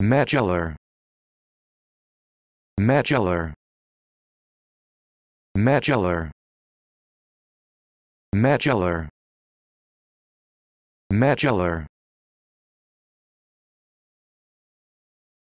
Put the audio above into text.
Magellar Macheller. Macheller. Macheller. Magellar